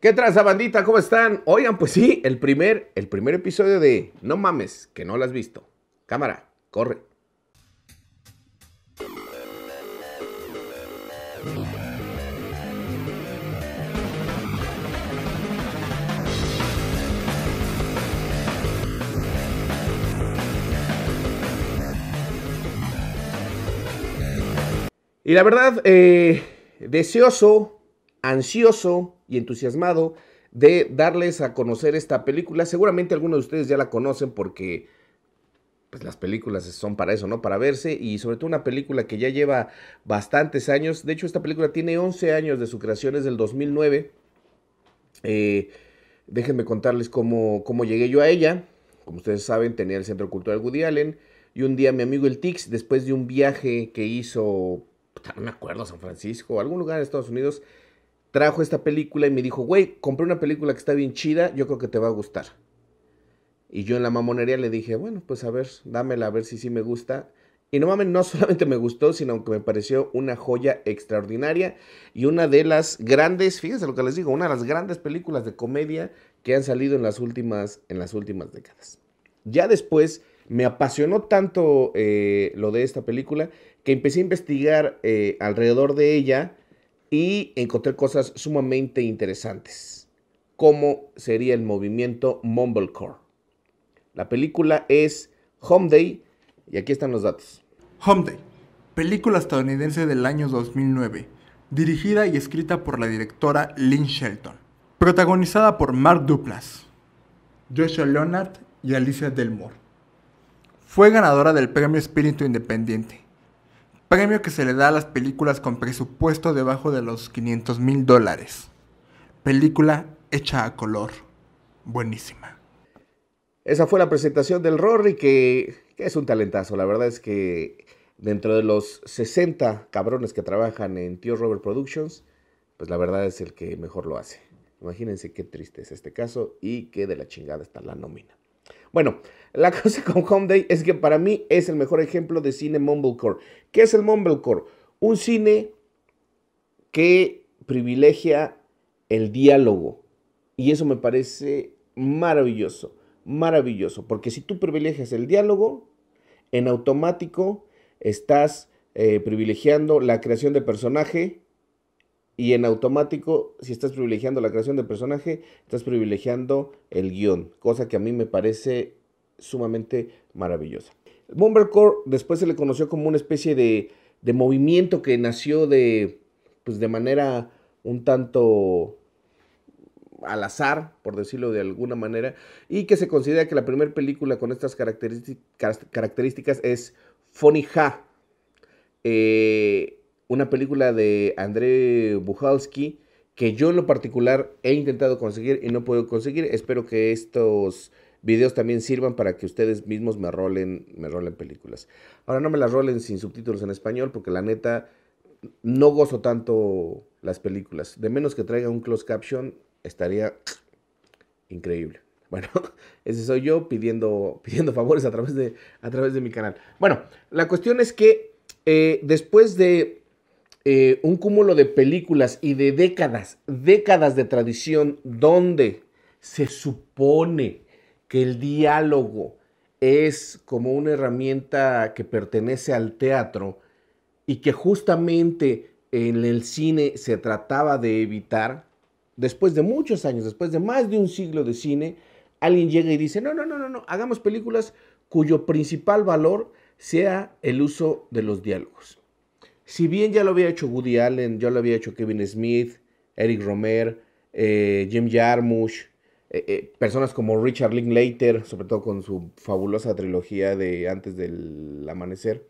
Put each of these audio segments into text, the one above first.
¿Qué traza, bandita? ¿Cómo están? Oigan, pues sí, el primer, el primer episodio de No mames, que no lo has visto. Cámara, corre. Y la verdad, eh, deseoso, ansioso, y entusiasmado de darles a conocer esta película. Seguramente algunos de ustedes ya la conocen porque pues las películas son para eso, ¿no? Para verse y sobre todo una película que ya lleva bastantes años. De hecho, esta película tiene 11 años de su creación, es del 2009. Eh, déjenme contarles cómo, cómo llegué yo a ella. Como ustedes saben, tenía el Centro Cultural Woody Allen. Y un día mi amigo el Tix, después de un viaje que hizo, no me acuerdo, San Francisco, algún lugar en Estados Unidos, trajo esta película y me dijo, güey, compré una película que está bien chida, yo creo que te va a gustar. Y yo en la mamonería le dije, bueno, pues a ver, dámela, a ver si sí me gusta. Y no mames, no solamente me gustó, sino que me pareció una joya extraordinaria y una de las grandes, fíjense lo que les digo, una de las grandes películas de comedia que han salido en las últimas, en las últimas décadas. Ya después me apasionó tanto eh, lo de esta película que empecé a investigar eh, alrededor de ella y encontré cosas sumamente interesantes, como sería el movimiento Mumblecore. La película es Home Day y aquí están los datos. Home Day, película estadounidense del año 2009, dirigida y escrita por la directora Lynn Shelton, protagonizada por Mark Duplass, Joshua Leonard y Alicia Delmore. Fue ganadora del Premio Espíritu Independiente premio que se le da a las películas con presupuesto debajo de los 500 mil dólares. Película hecha a color. Buenísima. Esa fue la presentación del Rory, que, es un talentazo. La verdad es que dentro de los 60 cabrones que trabajan en Tío Robert Productions, pues la verdad es el que mejor lo hace. Imagínense qué triste es este caso y qué de la chingada está la nómina. Bueno, la cosa con Home Day es que para mí es el mejor ejemplo de cine mumblecore. ¿Qué es el mumblecore? Un cine que privilegia el diálogo. Y eso me parece maravilloso, maravilloso. Porque si tú privilegias el diálogo, en automático estás eh, privilegiando la creación de personaje, y en automático, si estás privilegiando la creación de personaje, estás privilegiando el guión, cosa que a mí me parece sumamente maravillosa. Bombercore después se le conoció como una especie de, movimiento que nació de, pues de manera un tanto al azar, por decirlo de alguna manera, y que se considera que la primera película con estas características es Funny Ha. Eh, una película de André Buhalski que yo en lo particular he intentado conseguir y no puedo conseguir. Espero que estos videos también sirvan para que ustedes mismos me rolen, me rolen películas. Ahora no me las rolen sin subtítulos en español porque la neta no gozo tanto las películas. De menos que traiga un closed caption estaría increíble. Bueno, ese soy yo pidiendo, pidiendo favores a través, de, a través de mi canal. Bueno, la cuestión es que eh, después de eh, un cúmulo de películas y de décadas, décadas de tradición donde se supone que el diálogo es como una herramienta que pertenece al teatro y que justamente en el cine se trataba de evitar, después de muchos años, después de más de un siglo de cine, alguien llega y dice, no, no, no, no, no, hagamos películas cuyo principal valor sea el uso de los diálogos. Si bien ya lo había hecho Woody Allen, ya lo había hecho Kevin Smith, Eric Romer, eh, Jim Jarmusch, eh, eh, personas como Richard Linklater, sobre todo con su fabulosa trilogía de Antes del Amanecer.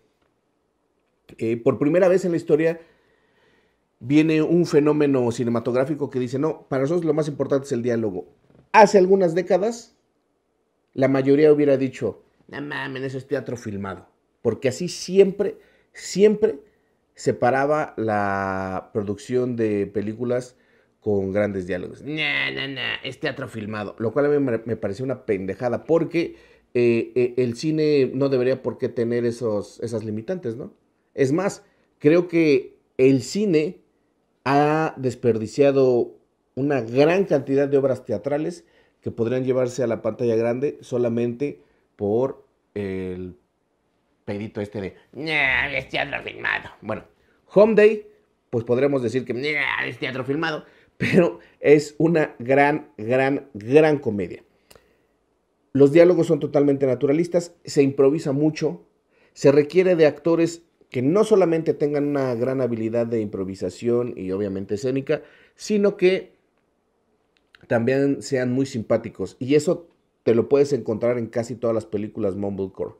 por primera vez en la historia viene un fenómeno cinematográfico que dice, no, para nosotros lo más importante es el diálogo. Hace algunas décadas, la mayoría hubiera dicho, no mames, eso es teatro filmado. Porque así siempre, siempre separaba la producción de películas con grandes diálogos. Nah, es teatro filmado. Lo cual a mí me, pareció una pendejada porque eh, eh, el cine no debería por qué tener esos, esas limitantes, ¿no? Es más, creo que el cine ha desperdiciado una gran cantidad de obras teatrales que podrían llevarse a la pantalla grande solamente por el pedito este de, es este teatro filmado. Bueno, Home Day, pues podremos decir que, es este teatro filmado, pero es una gran, gran, gran comedia. Los diálogos son totalmente naturalistas, se improvisa mucho, se requiere de actores que no solamente tengan una gran habilidad de improvisación y obviamente escénica, sino que también sean muy simpáticos. Y eso te lo puedes encontrar en casi todas las películas Mumblecore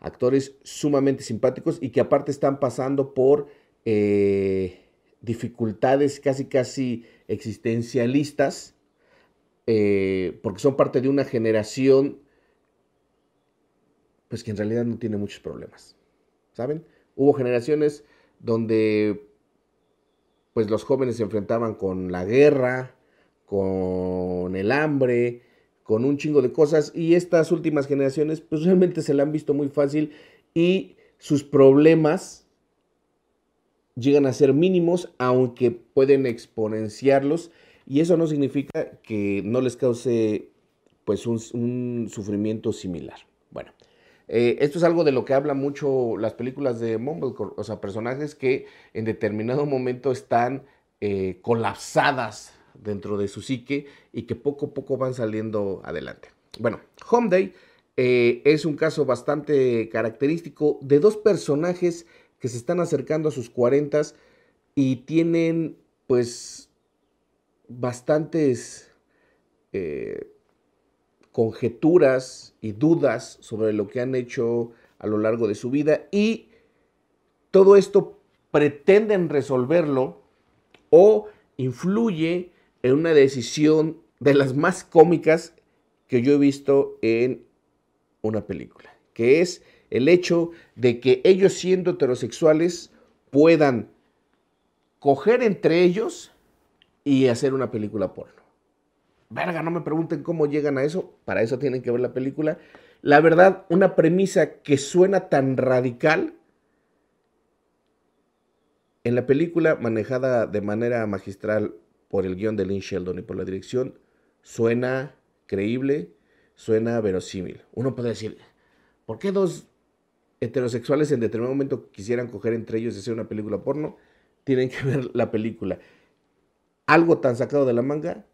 actores sumamente simpáticos y que aparte están pasando por eh, dificultades casi casi existencialistas, eh, porque son parte de una generación pues que en realidad no tiene muchos problemas, ¿saben? Hubo generaciones donde pues los jóvenes se enfrentaban con la guerra, con el hambre, con un chingo de cosas y estas últimas generaciones pues realmente se la han visto muy fácil y sus problemas llegan a ser mínimos aunque pueden exponenciarlos y eso no significa que no les cause pues un, sufrimiento similar. Bueno, eh, esto es algo de lo que hablan mucho las películas de Mumblecore, o sea, personajes que en determinado momento están eh, colapsadas dentro de su psique y que poco a poco van saliendo adelante. Bueno, Homeday eh, es un caso bastante característico de dos personajes que se están acercando a sus cuarentas y tienen pues bastantes eh, conjeturas y dudas sobre lo que han hecho a lo largo de su vida y todo esto pretenden resolverlo o influye en una decisión de las más cómicas que yo he visto en una película, que es el hecho de que ellos siendo heterosexuales puedan coger entre ellos y hacer una película porno. Verga, no me pregunten cómo llegan a eso, para eso tienen que ver la película. La verdad, una premisa que suena tan radical, en la película manejada de manera magistral por el guión de Lynn Sheldon y por la dirección, suena creíble, suena verosímil. Uno puede decir, ¿por qué dos heterosexuales en determinado momento quisieran coger entre ellos y hacer una película porno? Tienen que ver la película. Algo tan sacado de la manga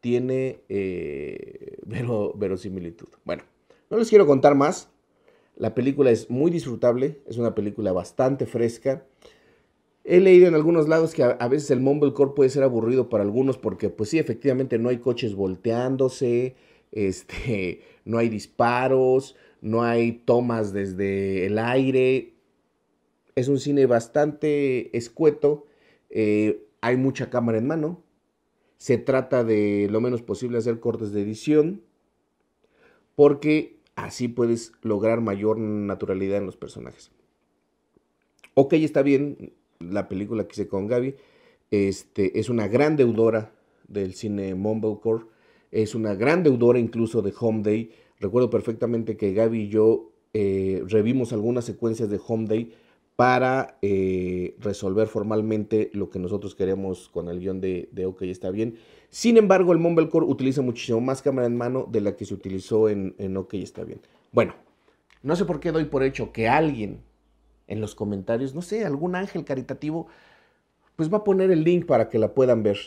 tiene eh, verosimilitud. Bueno, no les quiero contar más. La película es muy disfrutable, es una película bastante fresca. He leído en algunos lados que a, veces el Mumblecore puede ser aburrido para algunos porque, pues sí, efectivamente no hay coches volteándose, este, no hay disparos, no hay tomas desde el aire. Es un cine bastante escueto, eh, hay mucha cámara en mano, se trata de lo menos posible hacer cortes de edición porque así puedes lograr mayor naturalidad en los personajes. Ok, está bien, la película que hice con Gaby, este, es una gran deudora del cine Mumblecore, es una gran deudora incluso de Home Day. Recuerdo perfectamente que Gaby y yo eh, revimos algunas secuencias de Home Day para eh, resolver formalmente lo que nosotros queremos con el guión de, OK está bien. Sin embargo, el Mumblecore utiliza muchísimo más cámara en mano de la que se utilizó en, en OK está bien. Bueno, no sé por qué doy por hecho que alguien en los comentarios, no sé, algún ángel caritativo, pues va a poner el link para que la puedan ver.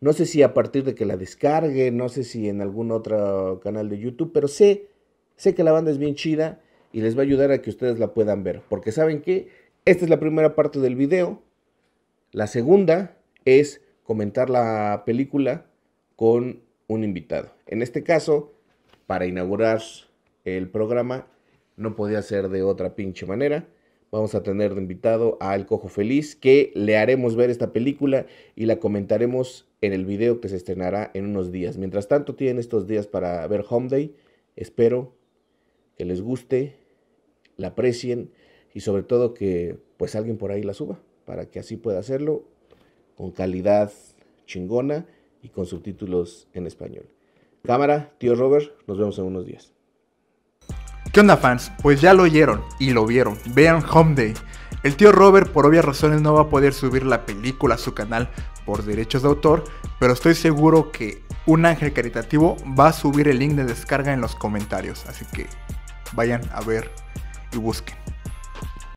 No sé si a partir de que la descargue, no sé si en algún otro canal de YouTube, pero sé, sé que la banda es bien chida y les va a ayudar a que ustedes la puedan ver. Porque saben que esta es la primera parte del video. La segunda es comentar la película con un invitado. En este caso, para inaugurar el programa, no podía ser de otra pinche manera vamos a tener de invitado El Cojo Feliz, que le haremos ver esta película y la comentaremos en el video que se estrenará en unos días. Mientras tanto, tienen estos días para ver Home Day. Espero que les guste, la aprecien y sobre todo que pues alguien por ahí la suba para que así pueda hacerlo con calidad chingona y con subtítulos en español. Cámara, tío Robert, nos vemos en unos días. ¿Qué onda fans? Pues ya lo oyeron y lo vieron. Vean Home Day. El tío Robert por obvias razones no va a poder subir la película a su canal por derechos de autor, pero estoy seguro que un ángel caritativo va a subir el link de descarga en los comentarios, así que vayan a ver y busquen.